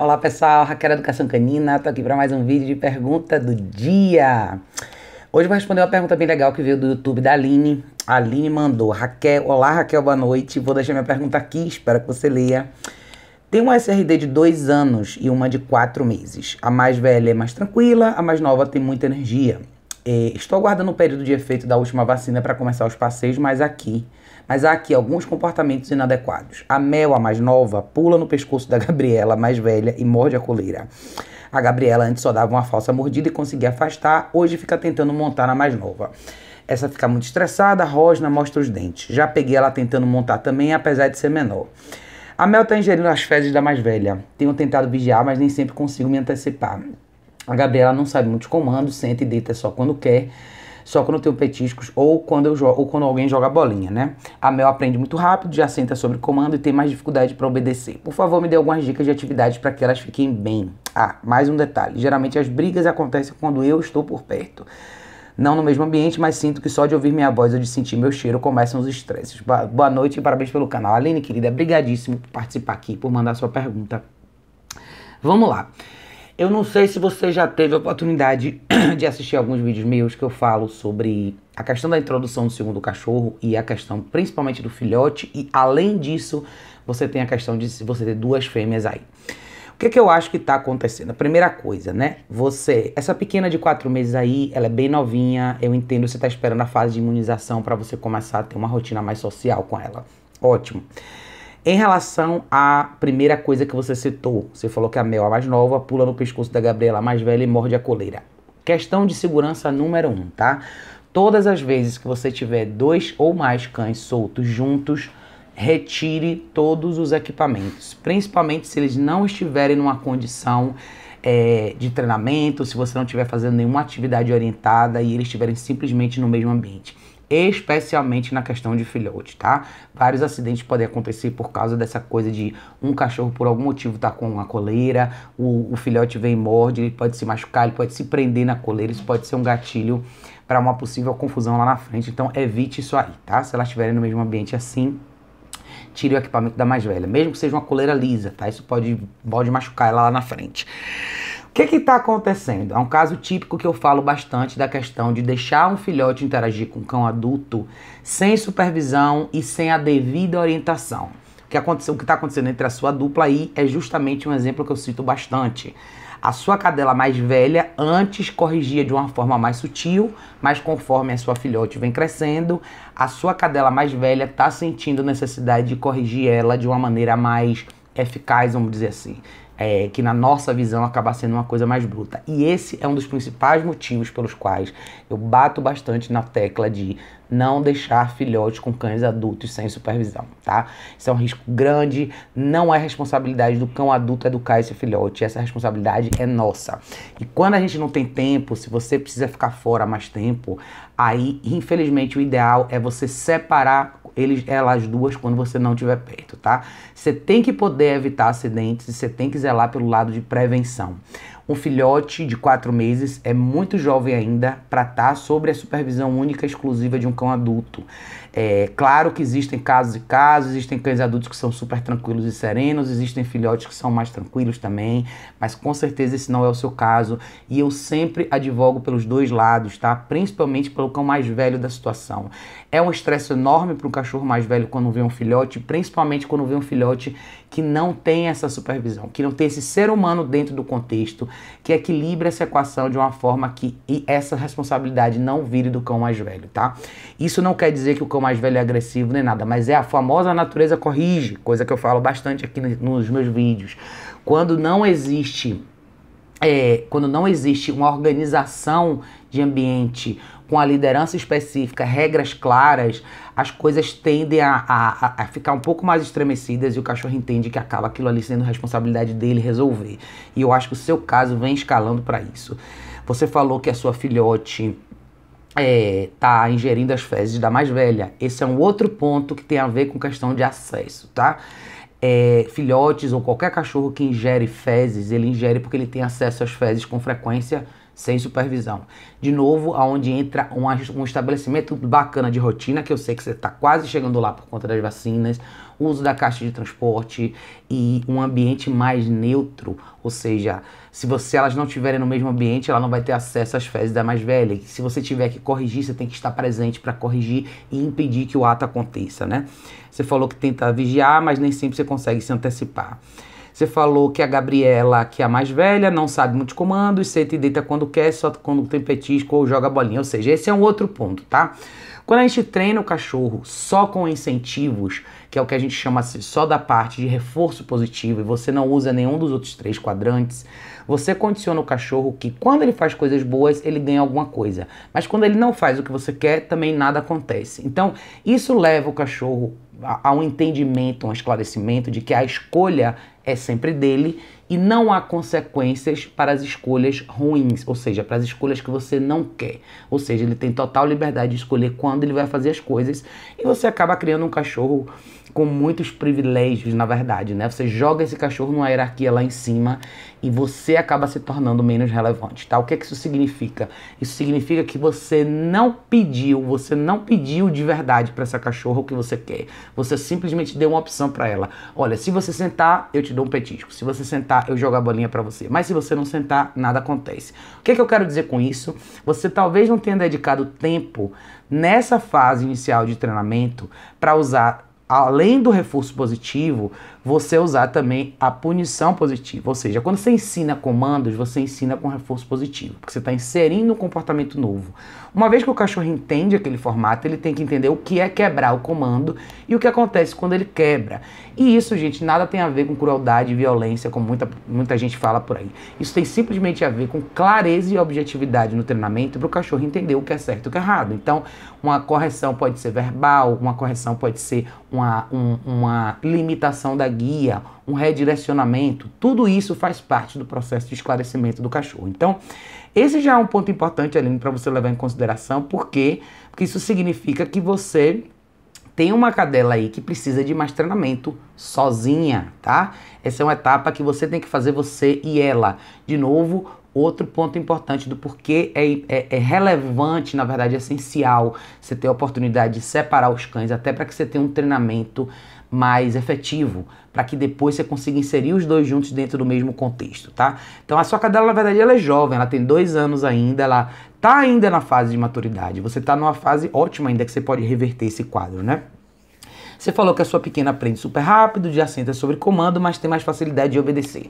Olá pessoal, Raquel Educação Canina, tô aqui para mais um vídeo de pergunta do dia. Hoje vou responder uma pergunta bem legal que veio do YouTube da Aline. A Aline mandou, Raquel, olá Raquel, boa noite, vou deixar minha pergunta aqui, espero que você leia. Tem uma SRD de dois anos e uma de quatro meses. A mais velha é mais tranquila, a mais nova tem muita energia. Eh, estou aguardando o período de efeito da última vacina para começar os passeios, mas aqui mas há aqui alguns comportamentos inadequados. A Mel, a mais nova, pula no pescoço da Gabriela, mais velha, e morde a coleira. A Gabriela antes só dava uma falsa mordida e conseguia afastar, hoje fica tentando montar na mais nova. Essa fica muito estressada, rosna, mostra os dentes. Já peguei ela tentando montar também, apesar de ser menor. A Mel está ingerindo as fezes da mais velha. Tenho tentado vigiar, mas nem sempre consigo me antecipar. A Gabriela não sabe muitos comandos, senta e deita só quando quer só quando eu tenho petiscos ou quando, eu ou quando alguém joga bolinha, né? A Mel aprende muito rápido, já senta sobre comando e tem mais dificuldade para obedecer. Por favor, me dê algumas dicas de atividades para que elas fiquem bem. Ah, mais um detalhe. Geralmente as brigas acontecem quando eu estou por perto. Não no mesmo ambiente, mas sinto que só de ouvir minha voz ou de sentir meu cheiro começam os estresses. Boa noite e parabéns pelo canal. Aline, querida, brigadíssimo por participar aqui, por mandar sua pergunta. Vamos lá. Eu não sei se você já teve a oportunidade de assistir alguns vídeos meus que eu falo sobre a questão da introdução do segundo cachorro e a questão principalmente do filhote, e além disso, você tem a questão de você ter duas fêmeas aí. O que, é que eu acho que está acontecendo? A primeira coisa, né? Você, essa pequena de quatro meses aí, ela é bem novinha. Eu entendo você está esperando a fase de imunização para você começar a ter uma rotina mais social com ela. Ótimo. Em relação à primeira coisa que você citou, você falou que a Mel, a mais nova, pula no pescoço da Gabriela, a mais velha, e morde a coleira. Questão de segurança número um, tá? Todas as vezes que você tiver dois ou mais cães soltos juntos, retire todos os equipamentos, principalmente se eles não estiverem numa condição é, de treinamento, se você não estiver fazendo nenhuma atividade orientada e eles estiverem simplesmente no mesmo ambiente especialmente na questão de filhote, tá? Vários acidentes podem acontecer por causa dessa coisa de um cachorro por algum motivo tá com uma coleira, o, o filhote vem e morde, ele pode se machucar, ele pode se prender na coleira, isso pode ser um gatilho para uma possível confusão lá na frente. Então evite isso aí, tá? Se elas estiverem no mesmo ambiente assim, tire o equipamento da mais velha, mesmo que seja uma coleira lisa, tá? Isso pode, pode machucar ela lá na frente. O que está acontecendo? É um caso típico que eu falo bastante da questão de deixar um filhote interagir com um cão adulto sem supervisão e sem a devida orientação. O que que está acontecendo entre a sua dupla aí é justamente um exemplo que eu cito bastante. A sua cadela mais velha antes corrigia de uma forma mais sutil, mas conforme a sua filhote vem crescendo, a sua cadela mais velha está sentindo necessidade de corrigir ela de uma maneira mais eficaz, vamos dizer assim é, que na nossa visão acaba sendo uma coisa mais bruta. E esse é um dos principais motivos pelos quais eu bato bastante na tecla de não deixar filhotes com cães adultos sem supervisão, tá? Isso é um risco grande, não é responsabilidade do cão adulto educar esse filhote, essa responsabilidade é nossa. E quando a gente não tem tempo, se você precisa ficar fora mais tempo, aí infelizmente o ideal é você separar eles, elas é duas quando você não tiver perto, tá? Você tem que poder evitar acidentes e você tem que zelar pelo lado de prevenção. Um filhote de quatro meses é muito jovem ainda para estar tá sobre a supervisão única e exclusiva de um cão adulto. É, claro que existem casos e casos, existem cães adultos que são super tranquilos e serenos, existem filhotes que são mais tranquilos também, mas com certeza esse não é o seu caso. E eu sempre advogo pelos dois lados, tá? Principalmente pelo cão mais velho da situação. É um estresse enorme para o cachorro mais velho quando vê um filhote, principalmente quando vê um filhote que não tem essa supervisão, que não tem esse ser humano dentro do contexto, que equilibra essa equação de uma forma que essa responsabilidade não vire do cão mais velho, tá? Isso não quer dizer que o cão ficou mais velho e agressivo nem nada, mas é a famosa natureza corrige, coisa que eu falo bastante aqui nos meus vídeos. Quando não existe é, quando não existe uma organização de ambiente com a liderança específica, regras claras, as coisas tendem a, a, a, ficar um pouco mais estremecidas e o cachorro entende que acaba aquilo ali sendo responsabilidade dele resolver. E eu acho que o seu caso vem escalando para isso. Você falou que a sua filhote está é, tá ingerindo as fezes da mais velha. Esse é um outro ponto que tem a ver com questão de acesso, tá? É, filhotes ou qualquer cachorro que ingere fezes, ele ingere porque ele tem acesso às fezes com frequência sem supervisão. De novo, aonde entra um, um estabelecimento bacana de rotina, que eu sei que você está quase chegando lá por conta das vacinas, uso da caixa de transporte e um ambiente mais neutro, ou seja, se, você, elas não estiverem no mesmo ambiente, ela não vai ter acesso às fezes da mais velha. E se você tiver que corrigir, você tem que estar presente para corrigir e impedir que o ato aconteça, né? Você falou que tenta vigiar, mas nem sempre você consegue se antecipar. Você falou que a Gabriela, que é a mais velha, não sabe muitos comandos, senta e deita quando quer, só quando tem petisco ou joga bolinha. Ou seja, esse é um outro ponto, tá? Quando a gente treina o cachorro só com incentivos, que é o que a gente chama só da parte de reforço positivo, e você não usa nenhum dos outros três quadrantes, você condiciona o cachorro que quando ele faz coisas boas, ele ganha alguma coisa. Mas quando ele não faz o que você quer, também nada acontece. Então, isso leva o cachorro a um entendimento, um esclarecimento de que a escolha é sempre dele e não há consequências para as escolhas ruins, ou seja, para as escolhas que você não quer. Ou seja, ele tem total liberdade de escolher quando ele vai fazer as coisas e você acaba criando um cachorro com muitos privilégios, na verdade, né? Você joga esse cachorro numa hierarquia lá em cima e você acaba se tornando menos relevante, tá? O que é que isso significa? Isso significa que você não pediu, você não pediu de verdade para essa cachorra o que você quer. Você simplesmente deu uma opção para ela. Olha, se você sentar, eu te dou um petisco. Se você sentar, eu jogo a bolinha para você. Mas se você não sentar, nada acontece. O que é que eu quero dizer com isso? Você talvez não tenha dedicado tempo nessa fase inicial de treinamento para usar além do reforço positivo, você usar também a punição positiva. Ou seja, quando você ensina comandos, você ensina com reforço positivo, porque você está inserindo um comportamento novo. Uma vez que o cachorro entende aquele formato, ele tem que entender o que é quebrar o comando e o que acontece quando ele quebra. E isso, gente, nada tem a ver com crueldade e violência, como muita, muita gente fala por aí. Isso tem simplesmente a ver com clareza e objetividade no treinamento para o cachorro entender o que é certo e o que é errado. Então, uma correção pode ser verbal, uma correção pode ser uma, um, uma limitação da guia, um redirecionamento, tudo isso faz parte do processo de esclarecimento do cachorro. Então, esse já é um ponto importante, Aline, para você levar em consideração, por quê? Porque isso significa que você tem uma cadela aí que precisa de mais treinamento sozinha, tá? Essa é uma etapa que você tem que fazer você e ela. De novo, Outro ponto importante do porquê é, é, é, relevante, na verdade, é essencial você ter a oportunidade de separar os cães, até para que você tenha um treinamento mais efetivo, para que depois você consiga inserir os dois juntos dentro do mesmo contexto, tá? Então a sua cadela, na verdade, ela é jovem, ela tem dois anos ainda, ela tá ainda na fase de maturidade. Você tá numa fase ótima ainda que você pode reverter esse quadro, né? Você falou que a sua pequena aprende super rápido, já senta sobre comando, mas tem mais facilidade de obedecer.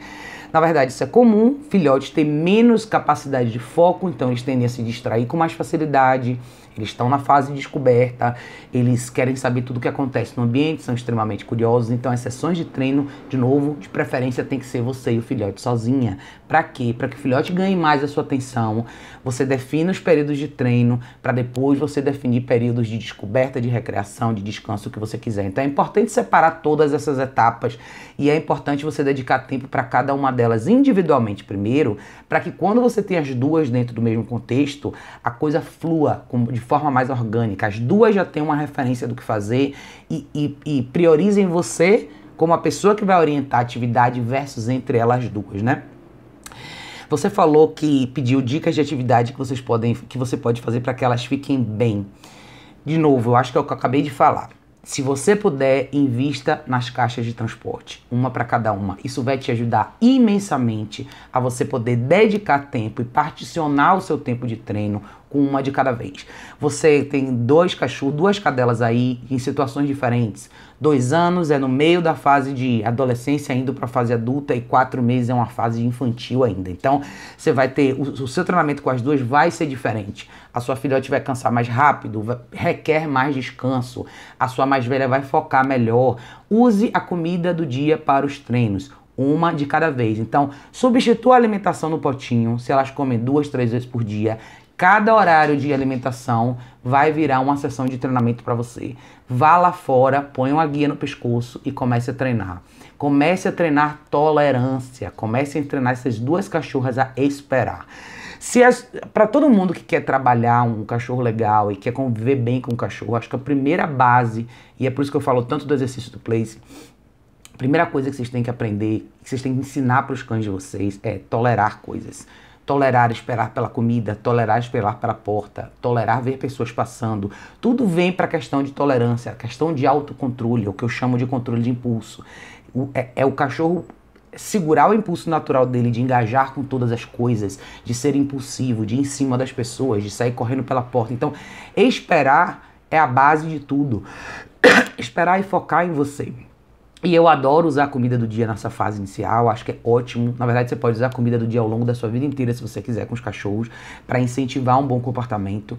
Na verdade, isso é comum. Filhotes têm menos capacidade de foco, então eles tendem a se distrair com mais facilidade, eles estão na fase de descoberta, eles querem saber tudo o que acontece no ambiente, são extremamente curiosos. Então, as sessões de treino, de novo, de preferência tem que ser você e o filhote sozinha. Para quê? Para que o filhote ganhe mais a sua atenção. Você define os períodos de treino para depois você definir períodos de descoberta, de recreação, de descanso, o que você quiser. Então, é importante separar todas essas etapas e é importante você dedicar tempo para cada uma delas individualmente primeiro, para que quando você tem as duas dentro do mesmo contexto, a coisa flua de forma mais orgânica. As duas já têm uma referência do que fazer e, e, e priorizem você como a pessoa que vai orientar a atividade versus entre elas duas, né? Você falou que pediu dicas de atividade que vocês podem, que você pode fazer para que elas fiquem bem. De novo, eu acho que é o que eu acabei de falar. Se você puder, invista nas caixas de transporte, uma para cada uma. Isso vai te ajudar imensamente a você poder dedicar tempo e particionar o seu tempo de treino, com uma de cada vez. Você tem dois cachorros, duas cadelas aí em situações diferentes. Dois anos é no meio da fase de adolescência indo para a fase adulta e quatro meses é uma fase infantil ainda. Então você vai ter o, o, seu treinamento com as duas vai ser diferente. A sua filhote vai cansar mais rápido, vai, requer mais descanso. A sua mais velha vai focar melhor. Use a comida do dia para os treinos uma de cada vez. Então, substitua a alimentação no potinho, se elas comem duas, três vezes por dia, Cada horário de alimentação vai virar uma sessão de treinamento para você. Vá lá fora, põe uma guia no pescoço e comece a treinar. Comece a treinar tolerância. Comece a treinar essas duas cachorras a esperar. Se para todo mundo que quer trabalhar um cachorro legal e quer conviver bem com o cachorro, acho que a primeira base, e é por isso que eu falo tanto do exercício do place, a primeira coisa que vocês têm que aprender, que vocês têm que ensinar para os cães de vocês é tolerar coisas. Tolerar esperar pela comida, tolerar esperar pela porta, tolerar ver pessoas passando. Tudo vem para a questão de tolerância, a questão de autocontrole, o que eu chamo de controle de impulso. O, é, é o cachorro segurar o impulso natural dele de engajar com todas as coisas, de ser impulsivo, de ir em cima das pessoas, de sair correndo pela porta. Então, esperar é a base de tudo. esperar e focar em você. E eu adoro usar a comida do dia nessa fase inicial, acho que é ótimo. Na verdade, você pode usar a comida do dia ao longo da sua vida inteira, se você quiser, com os cachorros, para incentivar um bom comportamento.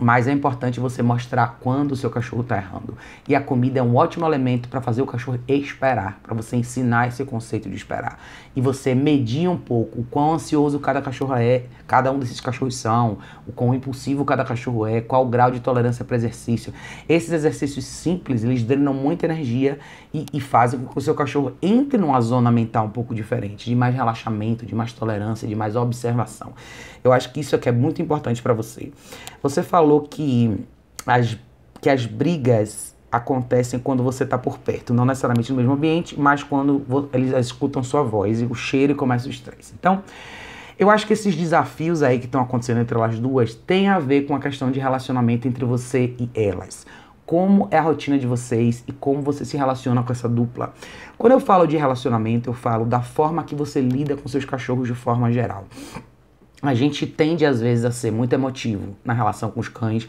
Mas é importante você mostrar quando o seu cachorro está errando. E a comida é um ótimo elemento para fazer o cachorro esperar, para você ensinar esse conceito de esperar. E você medir um pouco o quão ansioso cada cachorro é, cada um desses cachorros são, o quão impulsivo cada cachorro é, qual o grau de tolerância para exercício. Esses exercícios simples, eles drenam muita energia e, e fazem com que o seu cachorro entre numa zona mental um pouco diferente, de mais relaxamento, de mais tolerância, de mais observação. Eu acho que isso aqui é, é muito importante para você. Você falou falou que as, que as brigas acontecem quando você está por perto, não necessariamente no mesmo ambiente, mas quando eles escutam sua voz e o cheiro e começa o estresse. Então, eu acho que esses desafios aí que estão acontecendo entre elas duas têm a ver com a questão de relacionamento entre você e elas. Como é a rotina de vocês e como você se relaciona com essa dupla. Quando eu falo de relacionamento, eu falo da forma que você lida com seus cachorros de forma geral a gente tende às vezes a ser muito emotivo na relação com os cães,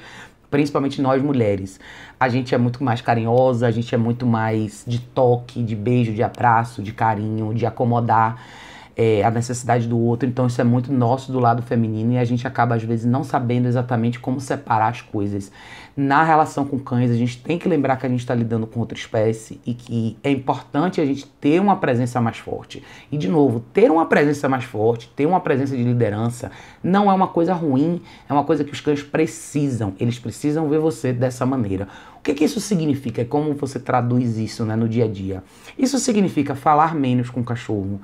principalmente nós mulheres. A gente é muito mais carinhosa, a gente é muito mais de toque, de beijo, de abraço, de carinho, de acomodar é, a necessidade do outro. Então isso é muito nosso do lado feminino e a gente acaba às vezes não sabendo exatamente como separar as coisas. Na relação com cães, a gente tem que lembrar que a gente está lidando com outra espécie e que é importante a gente ter uma presença mais forte. E de novo, ter uma presença mais forte, ter uma presença de liderança, não é uma coisa ruim, é uma coisa que os cães precisam. Eles precisam ver você dessa maneira. O que, que isso significa? É como você traduz isso né, no dia a dia? Isso significa falar menos com o cachorro,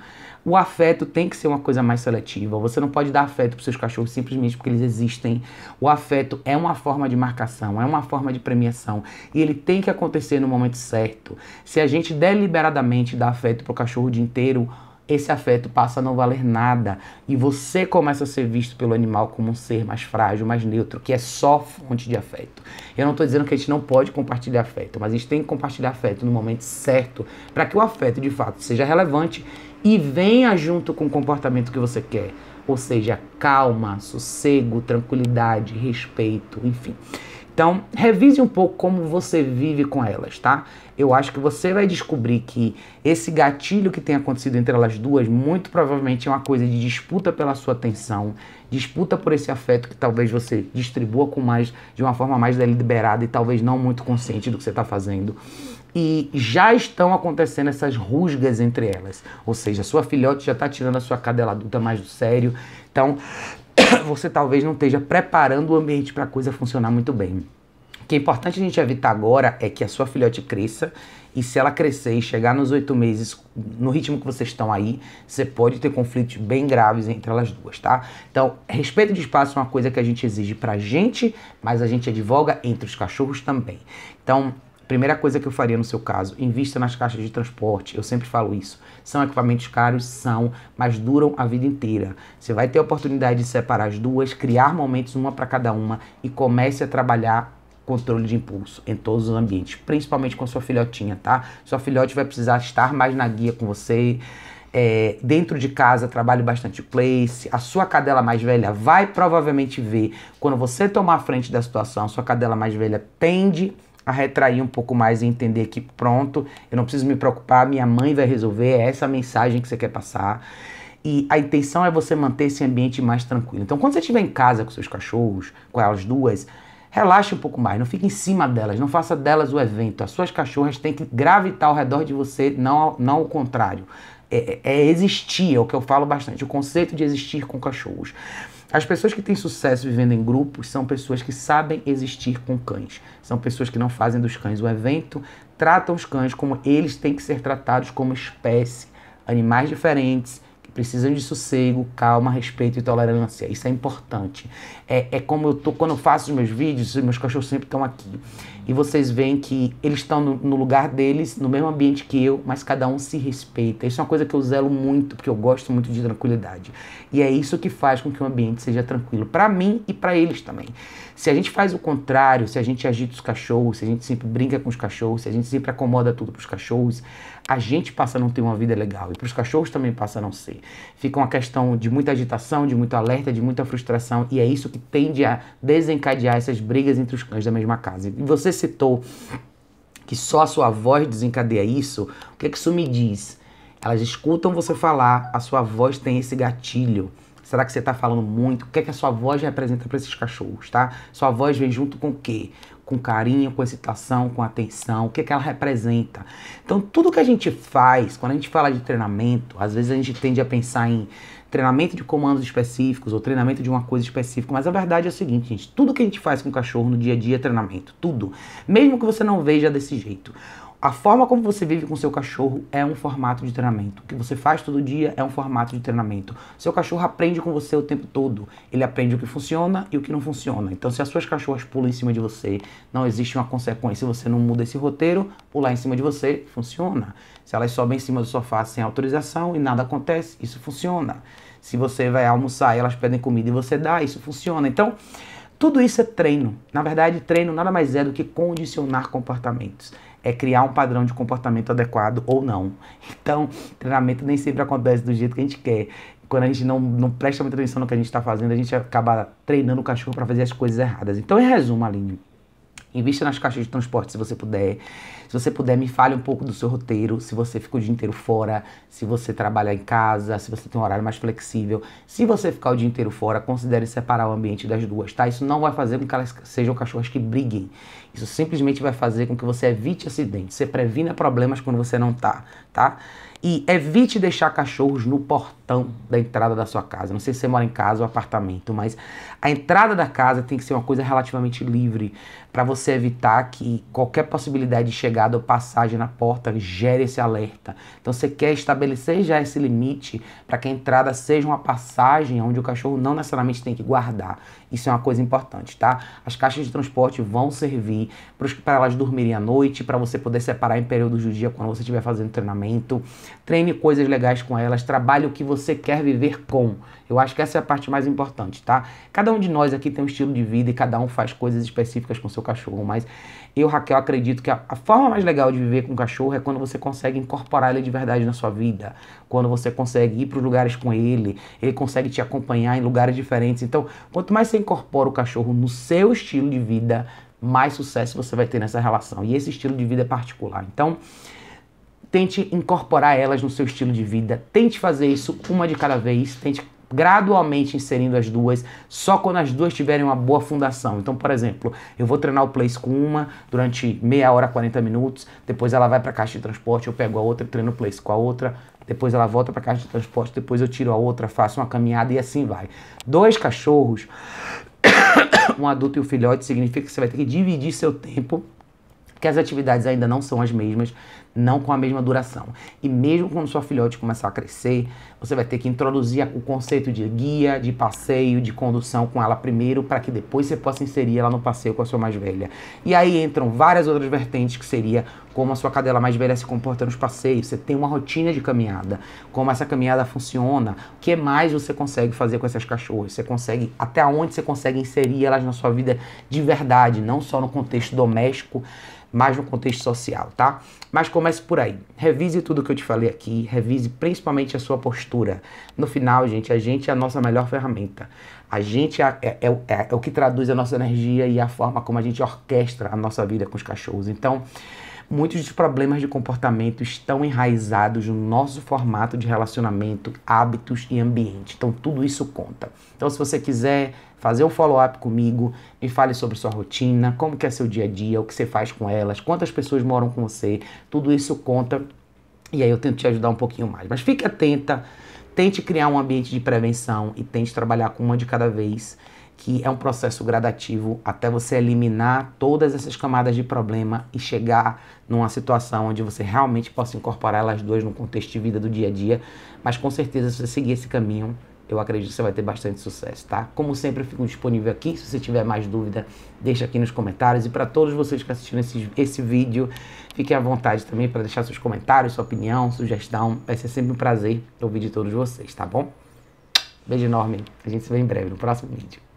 o afeto tem que ser uma coisa mais seletiva. Você não pode dar afeto para seus cachorros simplesmente porque eles existem. O afeto é uma forma de marcação, é uma forma de premiação e ele tem que acontecer no momento certo. Se a gente deliberadamente dá afeto para o cachorro o dia inteiro, esse afeto passa a não valer nada e você começa a ser visto pelo animal como um ser mais frágil, mais neutro, que é só fonte de afeto. Eu não estou dizendo que a gente não pode compartilhar afeto, mas a gente tem que compartilhar afeto no momento certo para que o afeto de fato seja relevante e venha junto com o comportamento que você quer. Ou seja, calma, sossego, tranquilidade, respeito, enfim. Então, revise um pouco como você vive com elas, tá? Eu acho que você vai descobrir que esse gatilho que tem acontecido entre elas duas, muito provavelmente é uma coisa de disputa pela sua atenção, disputa por esse afeto que talvez você distribua com mais de uma forma mais deliberada e talvez não muito consciente do que você está fazendo e já estão acontecendo essas rusgas entre elas. Ou seja, sua filhote já está tirando a sua cadela adulta mais do sério. Então, você talvez não esteja preparando o ambiente para a coisa funcionar muito bem. O que é importante a gente evitar agora é que a sua filhote cresça e se ela crescer e chegar nos oito meses, no ritmo que vocês estão aí, você pode ter conflitos bem graves entre elas duas, tá? Então, respeito de espaço é uma coisa que a gente exige pra gente, mas a gente advoga entre os cachorros também. Então, Primeira coisa que eu faria no seu caso, invista nas caixas de transporte. Eu sempre falo isso. São equipamentos caros, são, mas duram a vida inteira. Você vai ter a oportunidade de separar as duas, criar momentos uma para cada uma e comece a trabalhar controle de impulso em todos os ambientes, principalmente com sua filhotinha, tá? Sua filhote vai precisar estar mais na guia com você. É, dentro de casa, trabalhe bastante place. A sua cadela mais velha vai provavelmente ver quando você tomar a frente da situação. A sua cadela mais velha tende a retrair um pouco mais e entender que pronto, eu não preciso me preocupar, minha mãe vai resolver, é essa a mensagem que você quer passar. E a intenção é você manter esse ambiente mais tranquilo. Então, quando você estiver em casa com seus cachorros, com elas duas, relaxe um pouco mais, não fique em cima delas, não faça delas o evento. As suas cachorras têm que gravitar ao redor de você, não, não o contrário. É, é, é existir, é o que eu falo bastante, o conceito de existir com cachorros. As pessoas que têm sucesso vivendo em grupos são pessoas que sabem existir com cães. São pessoas que não fazem dos cães um evento, tratam os cães como eles têm que ser tratados como espécie, animais diferentes, precisam de sossego, calma, respeito e tolerância. Isso é importante. É, é como eu tô quando eu faço os meus vídeos, os meus cachorros sempre estão aqui. E vocês veem que eles estão no, no, lugar deles, no mesmo ambiente que eu, mas cada um se respeita. Isso é uma coisa que eu zelo muito, porque eu gosto muito de tranquilidade. E é isso que faz com que o ambiente seja tranquilo para mim e para eles também. Se a gente faz o contrário, se a gente agita os cachorros, se a gente sempre brinca com os cachorros, se a gente sempre acomoda tudo para os cachorros, a gente passa a não ter uma vida legal e para os cachorros também passa a não ser. Fica uma questão de muita agitação, de muito alerta, de muita frustração, e é isso que tende a desencadear essas brigas entre os cães da mesma casa. E você citou que só a sua voz desencadeia isso. O que é que isso me diz? Elas escutam você falar, a sua voz tem esse gatilho. Será que você está falando muito? O que é que a sua voz representa para esses cachorros, tá? Sua voz vem junto com o quê? com carinho, com excitação, com atenção, o que, é que ela representa. Então, tudo que a gente faz, quando a gente fala de treinamento, às vezes a gente tende a pensar em treinamento de comandos específicos ou treinamento de uma coisa específica, mas a verdade é o seguinte, gente, tudo que a gente faz com o cachorro no dia a dia é treinamento, tudo. Mesmo que você não veja desse jeito. A forma como você vive com seu cachorro é um formato de treinamento. O que você faz todo dia é um formato de treinamento. Seu cachorro aprende com você o tempo todo. Ele aprende o que funciona e o que não funciona. Então, se as suas cachorras pulam em cima de você, não existe uma consequência. Se você não muda esse roteiro, pular em cima de você funciona. Se elas sobem em cima do sofá sem autorização e nada acontece, isso funciona. Se você vai almoçar e elas pedem comida e você dá, isso funciona. Então, tudo isso é treino. Na verdade, treino nada mais é do que condicionar comportamentos é criar um padrão de comportamento adequado ou não. Então, treinamento nem sempre acontece do jeito que a gente quer. Quando a gente não, não presta muita atenção no que a gente está fazendo, a gente acaba treinando o cachorro para fazer as coisas erradas. Então, em resumo, Aline, Invista nas caixas de transporte se você puder. Se você puder, me fale um pouco do seu roteiro. Se você fica o dia inteiro fora, se você trabalha em casa, se você tem um horário mais flexível. Se você ficar o dia inteiro fora, considere separar o ambiente das duas, tá? Isso não vai fazer com que elas sejam cachorras que briguem. Isso simplesmente vai fazer com que você evite acidentes. Você previna problemas quando você não tá, tá? E evite deixar cachorros no portão da entrada da sua casa. Não sei se você mora em casa ou apartamento, mas a entrada da casa tem que ser uma coisa relativamente livre para você evitar que qualquer possibilidade de chegada ou passagem na porta gere esse alerta. Então você quer estabelecer já esse limite para que a entrada seja uma passagem onde o cachorro não necessariamente tem que guardar. Isso é uma coisa importante, tá? As caixas de transporte vão servir para elas dormirem à noite, para você poder separar em períodos do dia quando você estiver fazendo treinamento. Treine coisas legais com elas, trabalhe o que você você quer viver com. Eu acho que essa é a parte mais importante, tá? Cada um de nós aqui tem um estilo de vida e cada um faz coisas específicas com seu cachorro, mas eu, Raquel, acredito que a, a forma mais legal de viver com o cachorro é quando você consegue incorporar ele de verdade na sua vida, quando você consegue ir para os lugares com ele, ele consegue te acompanhar em lugares diferentes. Então, quanto mais você incorpora o cachorro no seu estilo de vida, mais sucesso você vai ter nessa relação. E esse estilo de vida é particular. Então, tente incorporar elas no seu estilo de vida. Tente fazer isso uma de cada vez, tente gradualmente inserindo as duas, só quando as duas tiverem uma boa fundação. Então, por exemplo, eu vou treinar o place com uma durante meia hora, 40 minutos, depois ela vai para a caixa de transporte, eu pego a outra, e treino o place com a outra, depois ela volta para a caixa de transporte, depois eu tiro a outra, faço uma caminhada e assim vai. Dois cachorros, um adulto e um filhote, significa que você vai ter que dividir seu tempo porque as atividades ainda não são as mesmas, não com a mesma duração. E mesmo quando sua filhote começar a crescer, você vai ter que introduzir o conceito de guia, de passeio, de condução com ela primeiro, para que depois você possa inserir ela no passeio com a sua mais velha. E aí entram várias outras vertentes que seria como a sua cadela mais velha se comporta nos passeios, você tem uma rotina de caminhada, como essa caminhada funciona, o que mais você consegue fazer com essas cachorras, você consegue, até onde você consegue inserir elas na sua vida de verdade, não só no contexto doméstico, mas no contexto social, tá? Mas comece por aí. Revise tudo que eu te falei aqui, revise principalmente a sua postura. No final, gente, a gente é a nossa melhor ferramenta. A gente é, é, é, é, é o que traduz a nossa energia e a forma como a gente orquestra a nossa vida com os cachorros. Então, Muitos dos problemas de comportamento estão enraizados no nosso formato de relacionamento, hábitos e ambiente. Então, tudo isso conta. Então, se você quiser fazer um follow-up comigo, me fale sobre sua rotina, como que é seu dia a dia, o que você faz com elas, quantas pessoas moram com você, tudo isso conta. E aí eu tento te ajudar um pouquinho mais. Mas fique atenta, tente criar um ambiente de prevenção e tente trabalhar com uma de cada vez que é um processo gradativo até você eliminar todas essas camadas de problema e chegar numa situação onde você realmente possa incorporar elas duas no contexto de vida do dia a dia. Mas com certeza, se você seguir esse caminho, eu acredito que você vai ter bastante sucesso, tá? Como sempre, eu fico disponível aqui. Se você tiver mais dúvida, deixa aqui nos comentários. E para todos vocês que assistiram esse, esse vídeo, fiquem à vontade também para deixar seus comentários, sua opinião, sugestão. Vai ser sempre um prazer ouvir de todos vocês, tá bom? Beijo enorme. A gente se vê em breve no próximo vídeo.